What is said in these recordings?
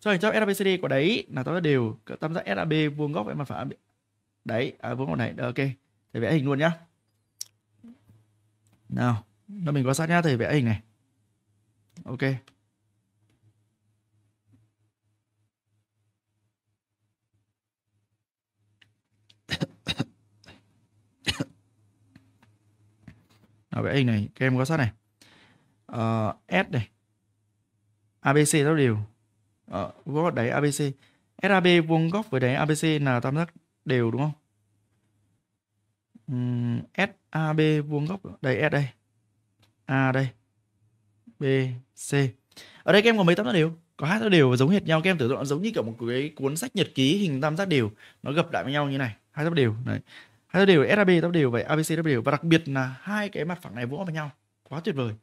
cho hình cho SABCD của đấy là tam giác đều tam giác SAB vuông góc với mặt phẳng đấy à, vuông góc này ok thầy vẽ hình luôn nhá nào nó mình quan sát nhá thầy vẽ hình này ok nào vẽ hình này các em quan sát này uh, S này ABC nó đều ờ, góc đáy ABC SAB vuông góc với đáy ABC là tam giác đều đúng không uhm, SAB vuông góc đây S đây A đây B C ở đây các em có mấy tam giác đều có hai tam giác đều và giống hệt nhau các em tưởng tượng giống như kiểu một cái cuốn sách nhật ký hình tam giác đều nó gập lại với nhau như này hai tam đều đấy hai tam đều SAB tam đều vậy ABC tam đều và đặc biệt là hai cái mặt phẳng này vuông góc với nhau quá tuyệt vời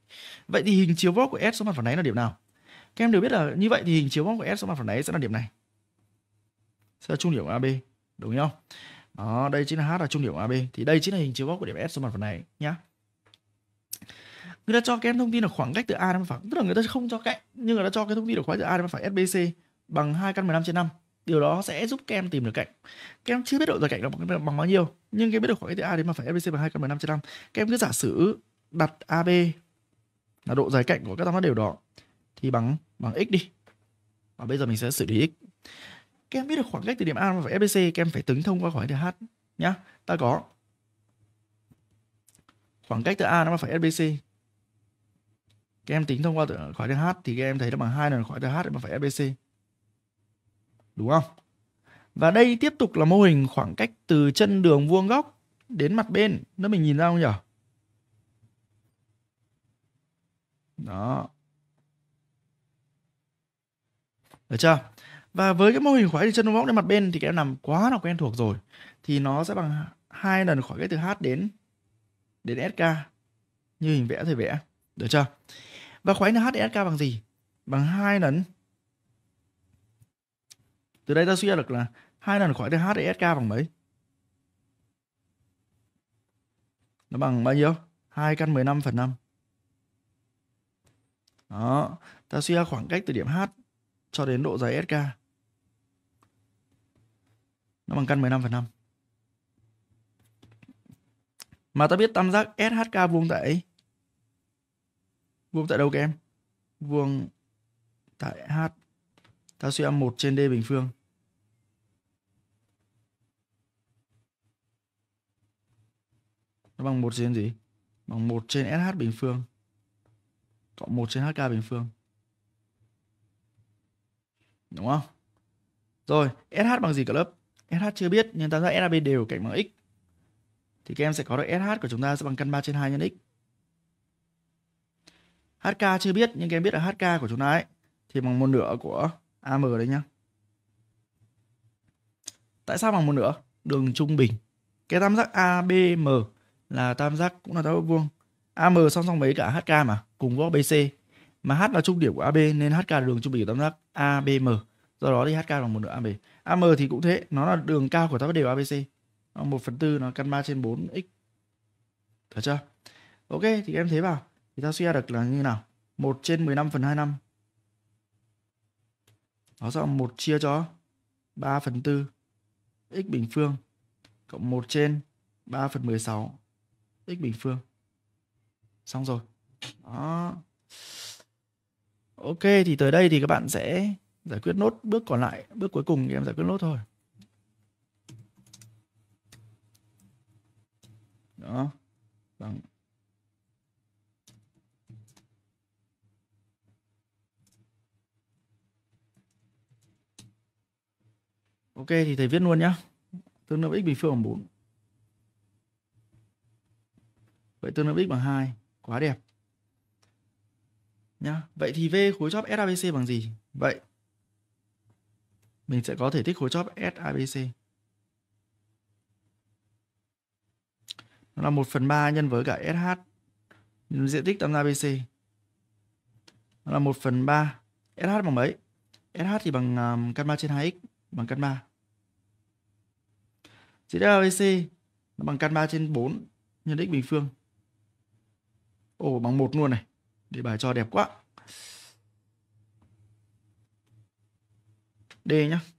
vậy thì hình chiếu vóc của S số mặt phẳng này là điểm nào các em đều biết là như vậy thì hình chiếu bóng của S số mặt phẳng đáy sẽ là điểm này. Sẽ là trung điểm của AB, đúng không? Đó, đây chính là H là trung điểm của AB. Thì đây chính là hình chiếu bóng của điểm S số mặt phẳng đáy nhá. Người ta cho các em thông tin là khoảng cách từ A đến mặt phẳng, tức là người ta không cho cạnh, nhưng người ta cho cái thông tin là khoảng cách từ A đến mặt phẳng SBC bằng 2 căn 15 trên 5. Điều đó sẽ giúp các em tìm được cạnh. Các em chưa biết độ dài cạnh là bằng bao nhiêu, nhưng các em biết được khoảng cách từ A đến mặt phẳng SBC bằng 2 căn 15 trên 5. Các em cứ giả sử đặt AB là độ dài cạnh của các tam giác đều đó thì bằng bằng x đi và bây giờ mình sẽ xử lý x các em biết được khoảng cách từ điểm A và FBC các em phải tính thông qua khoảng cách từ H nhá ta có khoảng cách từ A nó phải FBC các em tính thông qua khỏi từ H thì các em thấy nó bằng hai lần khỏi từ H mà phải FBC. Đúng không? Và đây tiếp tục là mô hình khoảng cách từ chân đường vuông góc đến mặt bên. Nó mình nhìn ra không nhỉ? Đó. Được chưa? Và với cái mô hình khoái hình chân vuông góc lên mặt bên thì các em làm quá là quen thuộc rồi. Thì nó sẽ bằng hai lần khỏi cái từ h đến đến sk như hình vẽ thì vẽ. Được chưa? Và khóa từ h đến sk bằng gì? Bằng hai lần. Từ đây ta suy ra được là hai lần khỏi từ h đến sk bằng mấy? Nó bằng bao nhiêu? 2 căn 15 phần 5. Đó, ta suy ra khoảng cách từ điểm h cho đến độ dày SK. Nó bằng căn 15,5. Mà ta biết tam giác SHK vuông tại vuông tại đâu các em? Vuông tại H ta suy âm 1 trên D bình phương. Nó bằng 1 trên gì? Bằng 1 trên SH bình phương. Cộng 1 trên HK bình phương đúng không rồi sh bằng gì cả lớp? sh chưa biết nhưng ta ra shab đều cạnh bằng x thì các em sẽ có được sh của chúng ta sẽ bằng căn 3 trên 2 nhân x hk chưa biết nhưng các em biết là hk của chúng ta ấy thì bằng một nửa của am đấy nhá tại sao bằng một nửa đường trung bình cái tam giác abm là tam giác cũng là tam giác vuông am song song với cả hk mà cùng góc bc mà H là trung điểm của AB nên HK là đường trung bình của tam giác ABM. Do đó thì HK bằng một nửa AB. AM thì cũng thế, nó là đường cao của tam giác đều ABC. 1 phần 4 nó căn 3 trên 4x. thấy chưa? Ok, thì em thế vào. Thì ta suy ra được là như nào? 1 trên 15 phần 25. Nó sẽ 1 chia cho 3 phần 4 x bình phương cộng 1 trên 3 phần 16 x bình phương. Xong rồi. Đó. Ok thì tới đây thì các bạn sẽ giải quyết nốt bước còn lại, bước cuối cùng thì em giải quyết nốt thôi. Đó. Bằng Ok thì thầy viết luôn nhá. Tương đương x bình phương bằng 4. Vậy tương đương x bằng 2. Quá đẹp. Nhá. Vậy thì V khối chóp SABC bằng gì? Vậy mình sẽ có thể tích khối chóp SABC. Nó là 1 phần 3 nhân với cả SH diện tích tam giác ABC. Nó là 1 phần 3. SH bằng mấy? SH thì bằng um, căn 3 trên 2x bằng căn 3. Diện tích ABC nó bằng căn 3 trên 4 nhân x bình phương. Ồ bằng 1 luôn này. Đề bài cho đẹp quá. D nhá.